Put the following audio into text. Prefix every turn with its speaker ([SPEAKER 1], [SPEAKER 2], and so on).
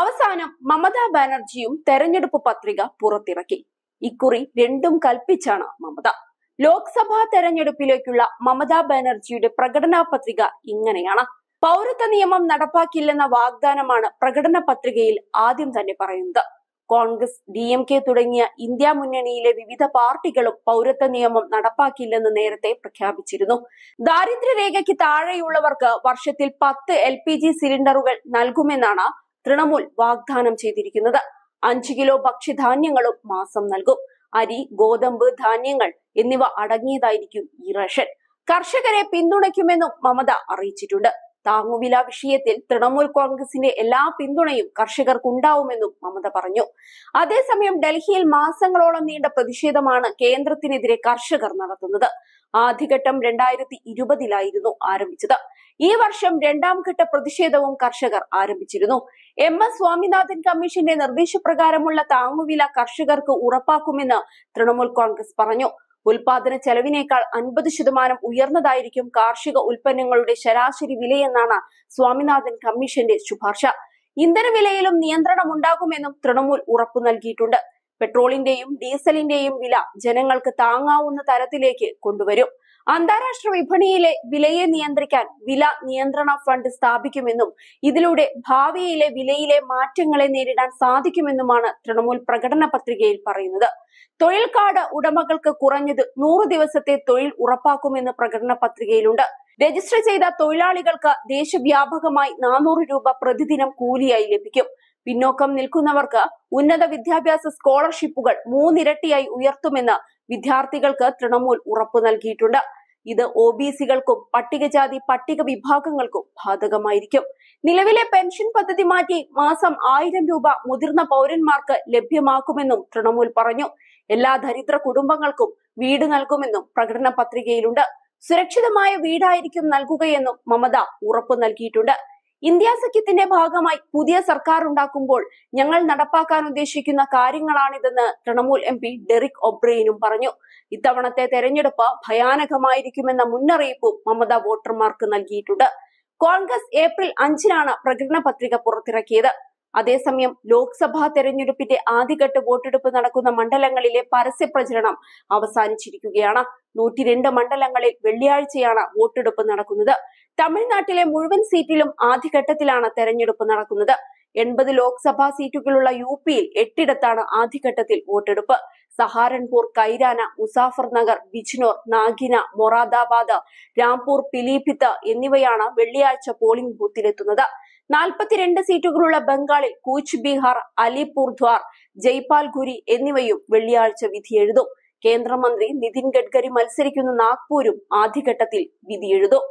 [SPEAKER 1] അവസാനം മമതാ ബാനർജിയും തെരഞ്ഞെടുപ്പ് പത്രിക പുറത്തിറക്കി ഇക്കുറി രണ്ടും കൽപ്പിച്ചാണ് മമത ലോക്സഭാ തെരഞ്ഞെടുപ്പിലേക്കുള്ള മമതാ ബാനർജിയുടെ പ്രകടനാ പത്രിക ഇങ്ങനെയാണ് പൗരത്വ നിയമം നടപ്പാക്കില്ലെന്ന വാഗ്ദാനമാണ് പ്രകടന പത്രികയിൽ ആദ്യം തന്നെ പറയുന്നത് കോൺഗ്രസ് ഡി എം കെ തുടങ്ങിയ ഇന്ത്യ മുന്നണിയിലെ വിവിധ പാർട്ടികളും പൗരത്വ നിയമം നടപ്പാക്കില്ലെന്ന് നേരത്തെ പ്രഖ്യാപിച്ചിരുന്നു ദാരിദ്ര്യരേഖയ്ക്ക് താഴെയുള്ളവർക്ക് വർഷത്തിൽ പത്ത് എൽ പി ജി സിലിണ്ടറുകൾ നൽകുമെന്നാണ് തൃണമൂൽ വാഗ്ദാനം ചെയ്തിരിക്കുന്നത് അഞ്ചു കിലോ ഭക്ഷ്യധാന്യങ്ങളും മാസം നൽകും അരി ഗോതമ്പ് ധാന്യങ്ങൾ എന്നിവ അടങ്ങിയതായിരിക്കും ഈ റേഷൻ കർഷകരെ പിന്തുണയ്ക്കുമെന്നും മമത അറിയിച്ചിട്ടുണ്ട് താങ്ങുവില വിഷയത്തിൽ തൃണമൂൽ കോൺഗ്രസിന്റെ എല്ലാ പിന്തുണയും ഉണ്ടാവുമെന്നും മമത പറഞ്ഞു അതേസമയം ഡൽഹിയിൽ മാസങ്ങളോളം നീണ്ട പ്രതിഷേധമാണ് കേന്ദ്രത്തിനെതിരെ കർഷകർ നടത്തുന്നത് ആദ്യഘട്ടം രണ്ടായിരത്തി ഇരുപതിലായിരുന്നു ആരംഭിച്ചത് ഈ വർഷം രണ്ടാം ഘട്ട പ്രതിഷേധവും കർഷകർ ആരംഭിച്ചിരുന്നു എം എസ് സ്വാമിനാഥൻ കമ്മീഷന്റെ നിർദ്ദേശപ്രകാരമുള്ള താങ്ങുവില കർഷകർക്ക് ഉറപ്പാക്കുമെന്ന് തൃണമൂൽ കോൺഗ്രസ് പറഞ്ഞു ഉൽപാദന ചെലവിനേക്കാൾ അൻപത് ശതമാനം ഉയർന്നതായിരിക്കും കാർഷിക ഉൽപ്പന്നങ്ങളുടെ ശരാശരി വിലയെന്നാണ് സ്വാമിനാഥൻ കമ്മീഷന്റെ ശുപാർശ ഇന്ധനവിലയിലും നിയന്ത്രണം ഉണ്ടാകുമെന്നും തൃണമൂൽ ഉറപ്പു നൽകിയിട്ടുണ്ട് പെട്രോളിന്റെയും ഡീസലിന്റെയും വില ജനങ്ങൾക്ക് താങ്ങാവുന്ന തരത്തിലേക്ക് കൊണ്ടുവരും അന്താരാഷ്ട്ര വിപണിയിലെ വിലയെ നിയന്ത്രിക്കാൻ വില നിയന്ത്രണ ഫണ്ട് സ്ഥാപിക്കുമെന്നും ഇതിലൂടെ ഭാവിയിലെ വിലയിലെ മാറ്റങ്ങളെ നേരിടാൻ സാധിക്കുമെന്നുമാണ് തൃണമൂൽ പ്രകടന പത്രികയിൽ പറയുന്നത് തൊഴിൽ കാർഡ് ഉടമകൾക്ക് കുറഞ്ഞത് നൂറ് ദിവസത്തെ തൊഴിൽ ഉറപ്പാക്കുമെന്ന് പ്രകടന പത്രികയിലുണ്ട് രജിസ്റ്റർ ചെയ്ത തൊഴിലാളികൾക്ക് ദേശവ്യാപകമായി നാനൂറ് രൂപ പ്രതിദിനം കൂലിയായി ലഭിക്കും പിന്നോക്കം നിൽക്കുന്നവർക്ക് ഉന്നത വിദ്യാഭ്യാസ സ്കോളർഷിപ്പുകൾ മൂന്നിരട്ടിയായി ഉയർത്തുമെന്ന് വിദ്യാർത്ഥികൾക്ക് തൃണമൂൽ ഉറപ്പു നൽകിയിട്ടുണ്ട് ഇത് ഒ ബി സികൾക്കും പട്ടികജാതി പട്ടിക വിഭാഗങ്ങൾക്കും ബാധകമായിരിക്കും നിലവിലെ പെൻഷൻ പദ്ധതി മാറ്റി മാസം ആയിരം രൂപ മുതിർന്ന പൗരന്മാർക്ക് ലഭ്യമാക്കുമെന്നും തൃണമൂൽ പറഞ്ഞു എല്ലാ ദരിദ്ര കുടുംബങ്ങൾക്കും വീട് നൽകുമെന്നും പ്രകടന പത്രികയിലുണ്ട് സുരക്ഷിതമായ വീടായിരിക്കും നൽകുകയെന്നും മമത ഉറപ്പു നൽകിയിട്ടുണ്ട് ഇന്ത്യ സഖ്യത്തിന്റെ ഭാഗമായി പുതിയ സർക്കാർ ഉണ്ടാക്കുമ്പോൾ ഞങ്ങൾ നടപ്പാക്കാൻ ഉദ്ദേശിക്കുന്ന കാര്യങ്ങളാണിതെന്ന് തൃണമൂൽ എം പി ഡെറിക് ഒബ്രെയിനും പറഞ്ഞു ഇത്തവണത്തെ തെരഞ്ഞെടുപ്പ് ഭയാനകമായിരിക്കുമെന്ന മുന്നറിയിപ്പും മമതാ വോട്ടർമാർക്ക് നൽകിയിട്ടുണ്ട് കോൺഗ്രസ് ഏപ്രിൽ അഞ്ചിനാണ് പ്രകടന പത്രിക പുറത്തിറക്കിയത് അതേസമയം ലോക്സഭാ തെരഞ്ഞെടുപ്പിന്റെ ആദ്യഘട്ട വോട്ടെടുപ്പ് നടക്കുന്ന മണ്ഡലങ്ങളിലെ പരസ്യ പ്രചരണം അവസാനിച്ചിരിക്കുകയാണ് നൂറ്റി രണ്ട് മണ്ഡലങ്ങളിൽ വെള്ളിയാഴ്ചയാണ് വോട്ടെടുപ്പ് നടക്കുന്നത് തമിഴ്നാട്ടിലെ മുഴുവൻ സീറ്റിലും ആദ്യഘട്ടത്തിലാണ് തെരഞ്ഞെടുപ്പ് നടക്കുന്നത് എൺപത് ലോക്സഭാ സീറ്റുകളുള്ള യു പിയിൽ എട്ടിടത്താണ് ആദ്യഘട്ടത്തിൽ വോട്ടെടുപ്പ് സഹാരൻപൂർ കൈരാന മുസാഫർ നഗർ ബിജ്നോർ നാഗിന മൊറാദാബാദ് രാംപൂർ പിലീഭിത്ത് എന്നിവയാണ് വെള്ളിയാഴ്ച പോളിംഗ് ബൂത്തിലെത്തുന്നത് നാൽപ്പത്തിരണ്ട് സീറ്റുകളുള്ള ബംഗാളിൽ കൂച്ച് ബീഹാർ അലിപൂർദ്വാർ ജയ്പാൽഗുരി എന്നിവയും വെള്ളിയാഴ്ച വിധിയെഴുതും കേന്ദ്രമന്ത്രി നിതിൻ ഗഡ്കരി മത്സരിക്കുന്ന നാഗ്പൂരും ആദ്യഘട്ടത്തിൽ വിധിയെഴുതും